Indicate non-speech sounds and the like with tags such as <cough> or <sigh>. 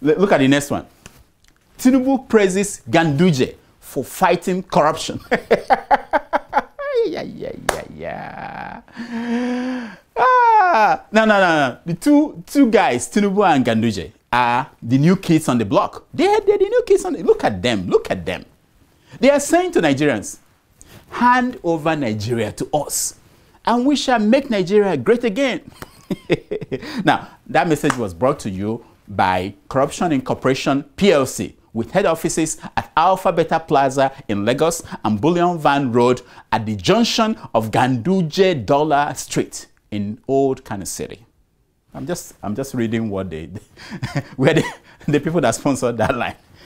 Look at the next one. Tinubu praises Ganduje for fighting corruption. yeah, yeah, yeah, yeah. Ah, no, no, no, no. The two, two guys, Tinubu and Ganduje, are the new kids on the block. They are, they're the new kids on the Look at them. Look at them. They are saying to Nigerians, hand over Nigeria to us, and we shall make Nigeria great again. <laughs> now, that message was brought to you by Corruption Incorporation PLC with head offices at Alpha Beta Plaza in Lagos and Bullion Van Road at the junction of Ganduje Dollar Street in Old Kano City. I'm just, I'm just reading what they, <laughs> where the people that sponsored that line.